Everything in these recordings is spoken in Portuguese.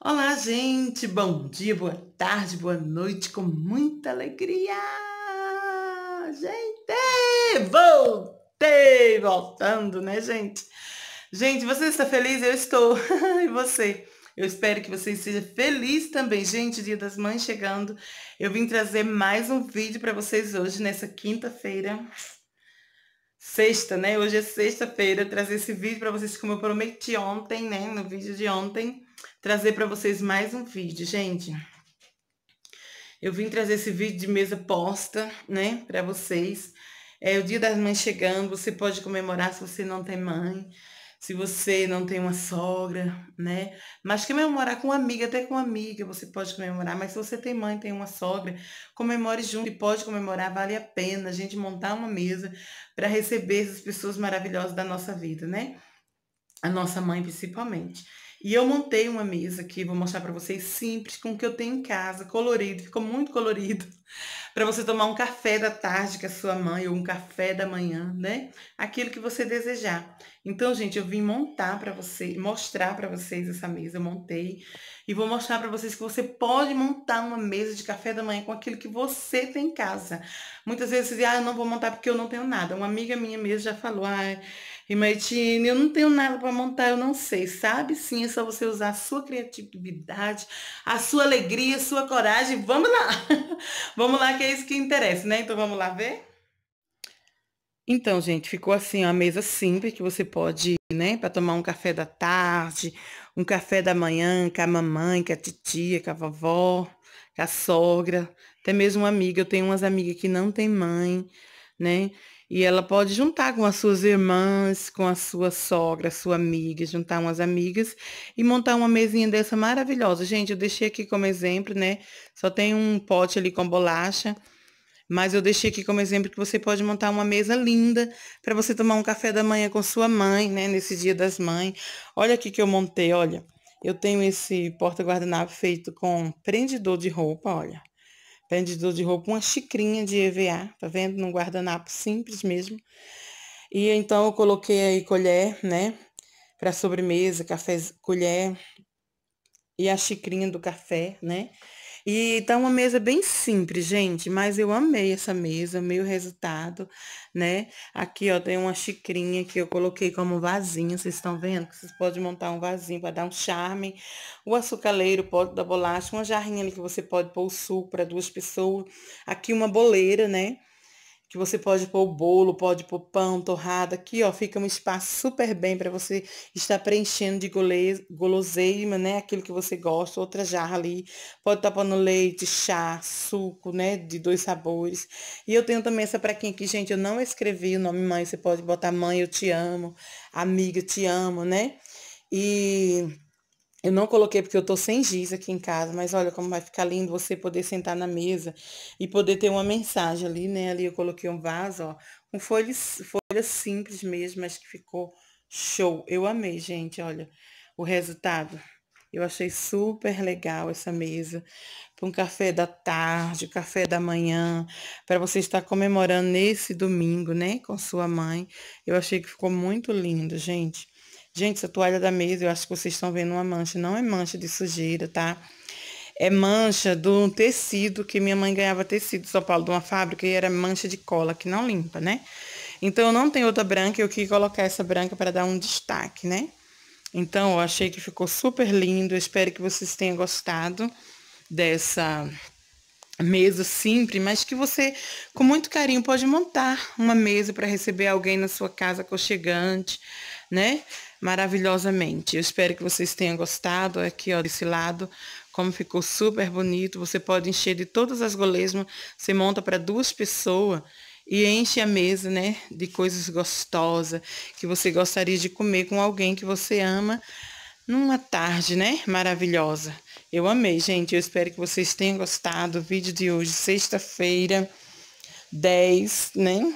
Olá, gente! Bom dia, boa tarde, boa noite, com muita alegria! Gente! Voltei! Voltando, né, gente? Gente, você está feliz? Eu estou! e você? Eu espero que você esteja feliz também. Gente, Dia das Mães chegando. Eu vim trazer mais um vídeo para vocês hoje, nessa quinta-feira. Sexta, né? Hoje é sexta-feira. Trazer esse vídeo para vocês, como eu prometi ontem, né? No vídeo de ontem trazer para vocês mais um vídeo, gente. Eu vim trazer esse vídeo de mesa posta, né, para vocês. É o Dia das Mães chegando, você pode comemorar se você não tem mãe, se você não tem uma sogra, né? Mas comemorar com uma amiga, até com uma amiga você pode comemorar, mas se você tem mãe, tem uma sogra, comemore junto e pode comemorar, vale a pena a gente montar uma mesa para receber essas pessoas maravilhosas da nossa vida, né? A nossa mãe principalmente. E eu montei uma mesa aqui, vou mostrar para vocês, simples, com o que eu tenho em casa, colorido, ficou muito colorido, para você tomar um café da tarde com a sua mãe ou um café da manhã, né? Aquilo que você desejar. Então, gente, eu vim montar para você, mostrar para vocês essa mesa, eu montei e vou mostrar para vocês que você pode montar uma mesa de café da manhã com aquilo que você tem em casa. Muitas vezes você diz, ah, eu não vou montar porque eu não tenho nada. Uma amiga minha mesmo já falou, ah, e Maitine, eu não tenho nada para montar, eu não sei. Sabe sim, é só você usar a sua criatividade, a sua alegria, a sua coragem. Vamos lá! vamos lá, que é isso que interessa, né? Então vamos lá ver? Então, gente, ficou assim ó, a mesa simples que você pode, né, para tomar um café da tarde, um café da manhã com a mamãe, com a titia, com a vovó, com a sogra, até mesmo uma amiga. Eu tenho umas amigas que não têm mãe, né? E ela pode juntar com as suas irmãs, com a sua sogra, sua amiga, juntar umas amigas e montar uma mesinha dessa maravilhosa. Gente, eu deixei aqui como exemplo, né? Só tem um pote ali com bolacha. Mas eu deixei aqui como exemplo que você pode montar uma mesa linda para você tomar um café da manhã com sua mãe, né? Nesse dia das mães. Olha aqui que eu montei, olha. Eu tenho esse porta-guardanapo feito com prendedor de roupa, olha. Vendedor de roupa, uma xicrinha de EVA, tá vendo? Num guardanapo simples mesmo. E então eu coloquei aí colher, né? Para sobremesa, café, colher e a xicrinha do café, né? E tá uma mesa bem simples, gente, mas eu amei essa mesa, amei o resultado, né? Aqui, ó, tem uma xicrinha que eu coloquei como vasinho, vocês estão vendo? Que vocês podem montar um vasinho para dar um charme. O açucareiro o pote da bolacha, uma jarrinha ali que você pode pôr o suco para duas pessoas. Aqui uma boleira, né? que você pode pôr bolo, pode pôr pão, torrada. Aqui, ó, fica um espaço super bem para você estar preenchendo de gole... né? Aquilo que você gosta, outra jarra ali. Pode estar pondo leite, chá, suco, né? De dois sabores. E eu tenho também essa praquinha aqui, gente. Eu não escrevi o nome mãe. Você pode botar mãe, eu te amo. Amiga, eu te amo, né? E eu não coloquei porque eu tô sem giz aqui em casa, mas olha como vai ficar lindo você poder sentar na mesa e poder ter uma mensagem ali, né? Ali eu coloquei um vaso, ó, com folhas, folhas simples mesmo, mas que ficou show. Eu amei, gente, olha o resultado. Eu achei super legal essa mesa para um café da tarde, café da manhã, para você estar comemorando nesse domingo, né, com sua mãe. Eu achei que ficou muito lindo, gente. Gente, essa toalha da mesa, eu acho que vocês estão vendo uma mancha. Não é mancha de sujeira, tá? É mancha do tecido, que minha mãe ganhava tecido em São Paulo, de uma fábrica, e era mancha de cola, que não limpa, né? Então, eu não tenho outra branca, eu quis colocar essa branca para dar um destaque, né? Então, eu achei que ficou super lindo. Eu espero que vocês tenham gostado dessa mesa simples, mas que você, com muito carinho, pode montar uma mesa para receber alguém na sua casa aconchegante, né? Maravilhosamente. Eu espero que vocês tenham gostado aqui, ó, desse lado. Como ficou super bonito. Você pode encher de todas as golesmas. Você monta para duas pessoas e enche a mesa, né? De coisas gostosas que você gostaria de comer com alguém que você ama numa tarde, né? Maravilhosa. Eu amei, gente. Eu espero que vocês tenham gostado. O vídeo de hoje, sexta-feira, 10, né?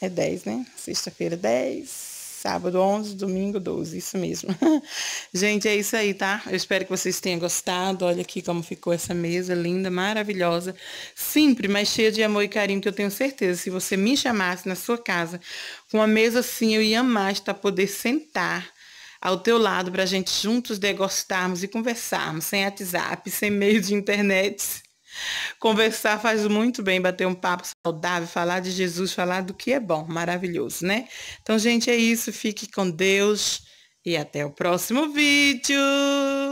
É 10, né? Sexta-feira, 10. Sábado 11, domingo 12, isso mesmo. Gente, é isso aí, tá? Eu espero que vocês tenham gostado. Olha aqui como ficou essa mesa linda, maravilhosa. Simples, mas cheia de amor e carinho, que eu tenho certeza. Se você me chamasse na sua casa com uma mesa assim, eu ia amar estar poder sentar ao teu lado para a gente juntos degostarmos e conversarmos, sem WhatsApp, sem meio de internet Conversar faz muito bem, bater um papo saudável, falar de Jesus, falar do que é bom, maravilhoso, né? Então, gente, é isso. Fique com Deus e até o próximo vídeo.